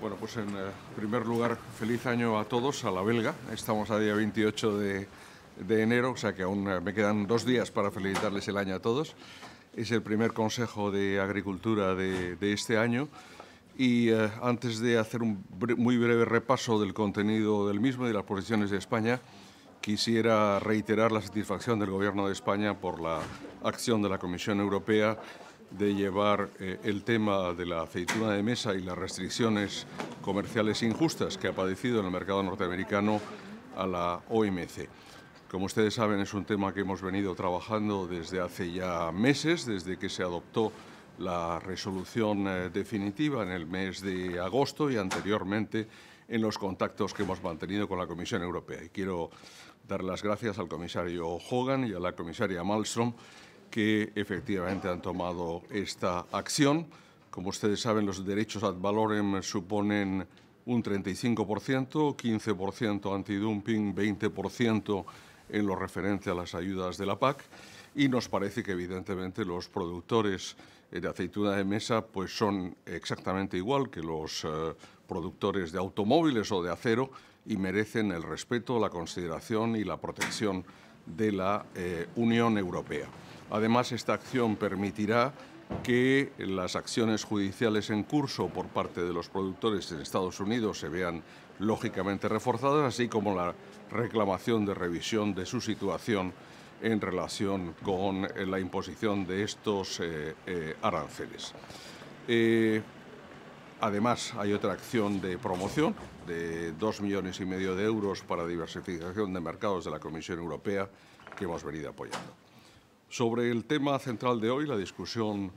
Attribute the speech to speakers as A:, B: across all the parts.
A: Bueno, pues en eh, primer lugar, feliz año a todos, a la belga. Estamos a día 28 de, de, enero, o sea que aún eh, me quedan dos días para felicitarles el año a todos. Es el primer Consejo de Agricultura de, este año. Y eh, antes de hacer un muy breve repaso del contenido del mismo y de las posiciones de España, quisiera reiterar la satisfacción del Gobierno de España por la acción de la Comisión Europea de llevar eh, el tema de la aceituna de mesa y las restricciones comerciales injustas que ha padecido en el mercado norteamericano a la OMC. Como ustedes saben, es un tema que hemos venido trabajando desde hace ya meses, desde que se adoptó la resolución eh, definitiva en el mes de agosto y anteriormente en los contactos que hemos mantenido con la Comisión Europea. Y quiero dar las gracias al comisario Hogan y a la comisaria Malmström que efectivamente han tomado esta acción. Como ustedes saben, los derechos ad valorem suponen un 35%, 15% antidumping, 20% en lo referente a las ayudas de la PAC y nos parece que evidentemente los productores eh, de aceituna de mesa pues son exactamente igual que los eh, productores de automóviles o de acero y merecen el respeto, la consideración y la protección de la eh, Unión Europea. Además, esta acción permitirá que las acciones judiciales en curso por parte de los productores en Estados Unidos se vean lógicamente reforzadas, así como la reclamación de revisión de su situación en relación con eh, la imposición de estos eh, eh, aranceles. además, hay otra acción de promoción de dos millones y medio de euros para diversificación de mercados de la Comisión Europea que hemos venido apoyando. Sobre el tema central de hoy, la discusión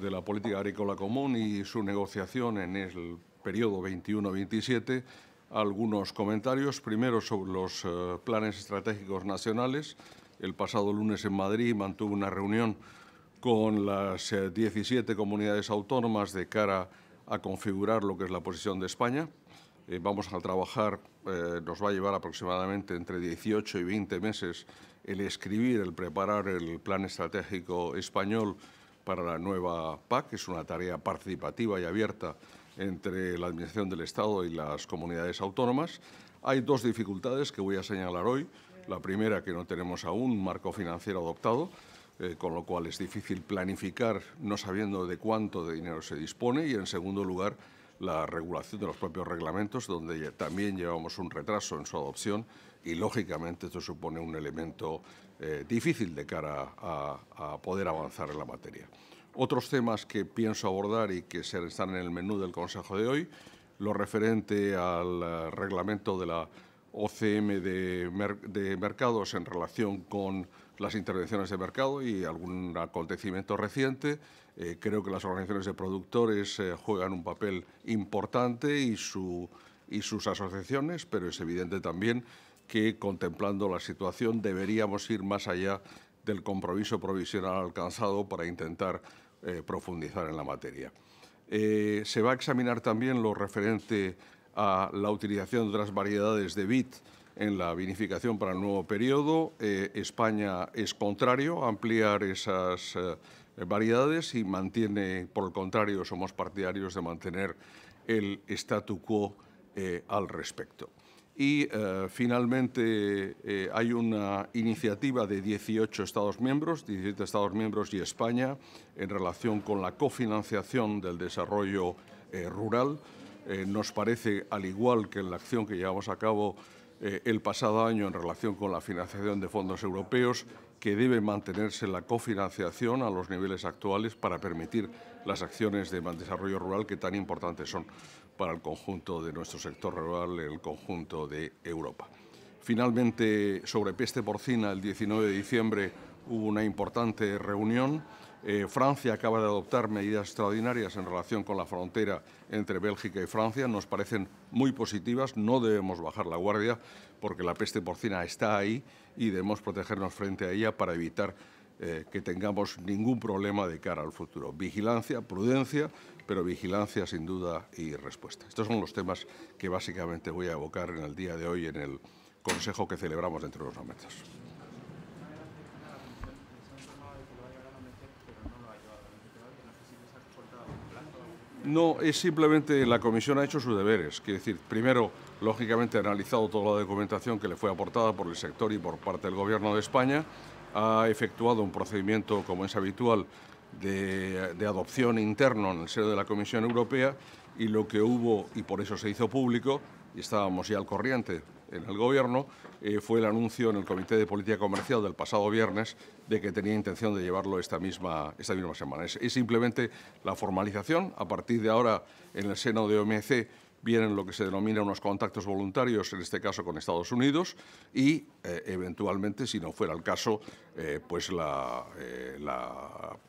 A: de la política agrícola común y su negociación en el periodo 21-27, algunos comentarios. Primero sobre los eh, planes estratégicos nacionales. El pasado lunes en Madrid mantuvo una reunión con las 17 eh, comunidades autónomas de cara a configurar lo que es la posición de España. Eh, vamos a trabajar, eh, nos va a llevar aproximadamente entre 18 y 20 meses el escribir, el preparar el plan estratégico español para la nueva PAC, que es una tarea participativa y abierta entre la Administración del Estado y las comunidades autónomas. Hay dos dificultades que voy a señalar hoy. La primera, que no tenemos aún un marco financiero adoptado, eh, con lo cual es difícil planificar no sabiendo de cuánto de dinero se dispone. Y en segundo lugar, la regulación de los propios reglamentos, donde también llevamos un retraso en su adopción y, lógicamente, esto supone un elemento eh, difícil de cara a poder avanzar en la materia. Otros temas que pienso abordar y que están en el menú del Consejo de hoy, lo referente al eh, reglamento de la OCM de, mercados en relación con las intervenciones de mercado y algún acontecimiento reciente. Eh, creo que las organizaciones de productores eh, juegan un papel importante y, su, y sus asociaciones, pero es evidente también que contemplando la situación deberíamos ir más allá del compromiso provisional alcanzado para intentar eh, profundizar en la materia. se va a examinar también lo referente a la utilización de otras variedades de BIT en la vinificación para el nuevo periodo. Eh, España es contrario a ampliar esas eh, variedades y mantiene, por el contrario, somos partidarios de mantener el statu quo eh, al respecto. Y finalmente hay una iniciativa de 18 Estados miembros, 17 Estados miembros y España, en relación con la cofinanciación del desarrollo rural. Eh, nos parece, al igual que en la acción que llevamos a cabo eh, el pasado año en relación con la financiación de fondos europeos, que debe mantenerse la cofinanciación a los niveles actuales para permitir las acciones de desarrollo rural que tan importantes son para el conjunto de nuestro sector rural, el conjunto de Europa. Finalmente, sobre peste porcina, el 19 de diciembre hubo una importante reunión eh, Francia acaba de adoptar medidas extraordinarias en relación con la frontera entre Bélgica y Francia. Nos parecen muy positivas. No debemos bajar la guardia porque la peste porcina está ahí y debemos protegernos frente a ella para evitar eh, que tengamos ningún problema de cara al futuro. Vigilancia, prudencia, pero vigilancia sin duda y respuesta. Estos son los temas que básicamente voy a evocar en el día de hoy en el consejo que celebramos dentro de unos momentos. No, es simplemente la comisión ha hecho sus deberes. quiero, decir, primero, lógicamente, ha analizado toda la documentación que le fue aportada por el sector y por parte del Gobierno de España. Ha efectuado un procedimiento, como es habitual, de, adopción interno en el seno de la Comisión Europea y lo que hubo, y por eso se hizo público, y estábamos ya al corriente en el Gobierno eh, fue el anuncio en el Comité de Política Comercial del pasado viernes de que tenía intención de llevarlo esta misma, semana. Es, simplemente la formalización. A partir de ahora, en el seno de OMC, vienen lo que se denomina unos contactos voluntarios, en este caso con Estados Unidos, y eh, eventualmente, si no fuera el caso, eh, pues la,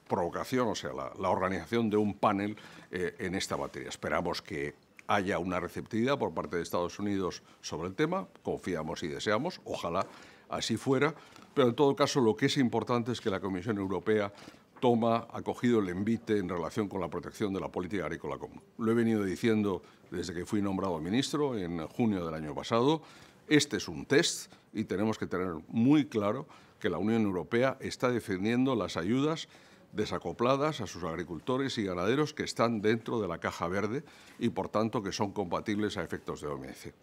A: provocación, o sea, la, la organización de un panel en esta materia. Esperamos que haya una receptividad por parte de Estados Unidos sobre el tema, confiamos y deseamos, ojalá así fuera, pero en todo caso lo que es importante es que la Comisión Europea toma, acogido el envite en relación con la protección de la política agrícola común. Lo he venido diciendo desde que fui nombrado ministro en junio del año pasado. Este es un test y tenemos que tener muy claro que la Unión Europea está defendiendo las ayudas desacopladas a sus agricultores y ganaderos que están dentro de la caja verde y, por tanto, que son compatibles a efectos de OMC.